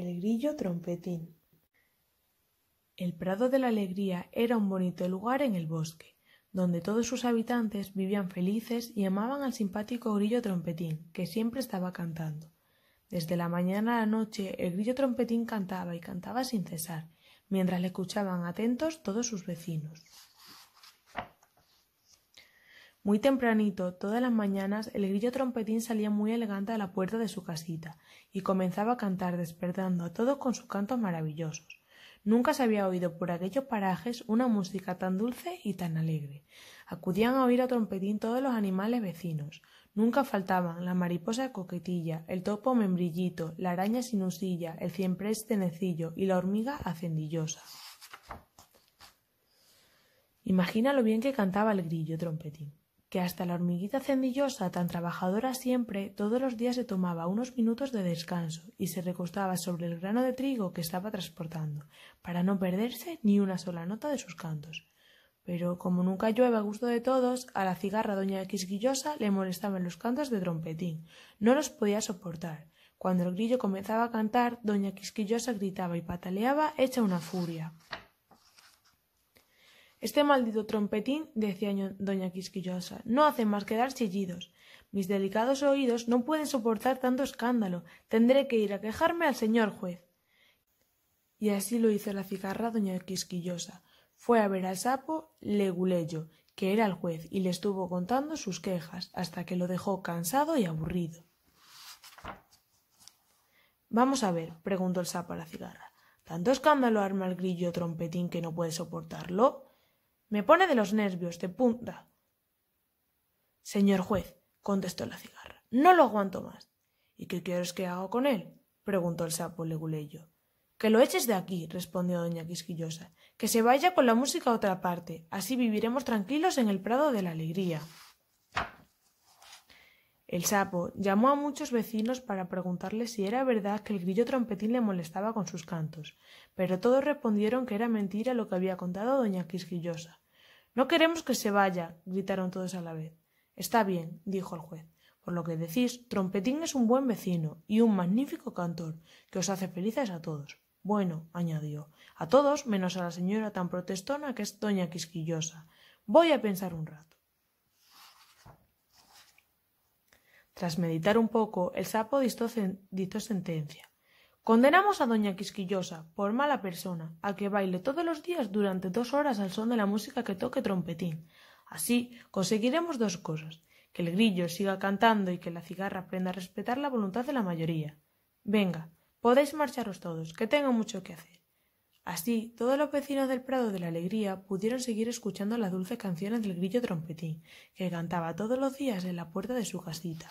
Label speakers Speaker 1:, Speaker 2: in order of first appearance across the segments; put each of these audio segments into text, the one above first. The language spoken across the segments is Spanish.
Speaker 1: el grillo trompetín. El Prado de la Alegría era un bonito lugar en el bosque, donde todos sus habitantes vivían felices y amaban al simpático grillo trompetín, que siempre estaba cantando. Desde la mañana a la noche el grillo trompetín cantaba y cantaba sin cesar, mientras le escuchaban atentos todos sus vecinos. Muy tempranito, todas las mañanas, el grillo trompetín salía muy elegante a la puerta de su casita y comenzaba a cantar despertando a todos con sus cantos maravillosos. Nunca se había oído por aquellos parajes una música tan dulce y tan alegre. Acudían a oír a trompetín todos los animales vecinos. Nunca faltaban la mariposa coquetilla, el topo membrillito, la araña sinusilla, el ciemprés tenecillo y la hormiga acendillosa. Imagina lo bien que cantaba el grillo trompetín hasta la hormiguita cendillosa, tan trabajadora siempre, todos los días se tomaba unos minutos de descanso y se recostaba sobre el grano de trigo que estaba transportando, para no perderse ni una sola nota de sus cantos. Pero como nunca llueve a gusto de todos, a la cigarra doña Quisquillosa le molestaban los cantos de trompetín. No los podía soportar. Cuando el grillo comenzaba a cantar, doña Quisquillosa gritaba y pataleaba hecha una furia. Este maldito trompetín, decía doña Quisquillosa, no hace más que dar chillidos. Mis delicados oídos no pueden soportar tanto escándalo. Tendré que ir a quejarme al señor juez. Y así lo hizo la cigarra doña Quisquillosa. Fue a ver al sapo Leguleyo, que era el juez, y le estuvo contando sus quejas, hasta que lo dejó cansado y aburrido. Vamos a ver, preguntó el sapo a la cigarra. ¿Tanto escándalo arma el grillo trompetín que no puede soportarlo? Me pone de los nervios, de punta. Señor juez, contestó la cigarra, no lo aguanto más. ¿Y qué quieres que haga con él? preguntó el sapo leguleyo. Que lo eches de aquí, respondió doña Quisquillosa, que se vaya con la música a otra parte, así viviremos tranquilos en el prado de la alegría. El sapo llamó a muchos vecinos para preguntarles si era verdad que el grillo trompetín le molestaba con sus cantos, pero todos respondieron que era mentira lo que había contado doña Quisquillosa. No queremos que se vaya, gritaron todos a la vez. Está bien, dijo el juez. Por lo que decís, Trompetín es un buen vecino y un magnífico cantor, que os hace felices a todos. Bueno, añadió, a todos menos a la señora tan protestona que es doña Quisquillosa. Voy a pensar un rato. Tras meditar un poco, el sapo dictó, sentencia. Condenamos a doña Quisquillosa, por mala persona, a que baile todos los días durante dos horas al son de la música que toque trompetín. Así conseguiremos dos cosas que el grillo siga cantando y que la cigarra aprenda a respetar la voluntad de la mayoría. Venga, podéis marcharos todos, que tengo mucho que hacer. Así, todos los vecinos del Prado de la Alegría pudieron seguir escuchando las dulces canciones del grillo trompetín, que cantaba todos los días en la puerta de su casita.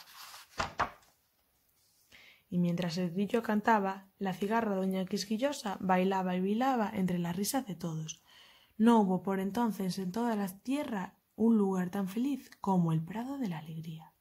Speaker 1: Y mientras el grillo cantaba, la cigarra doña Quisquillosa bailaba y bailaba entre las risas de todos. No hubo por entonces en toda la tierra un lugar tan feliz como el Prado de la Alegría.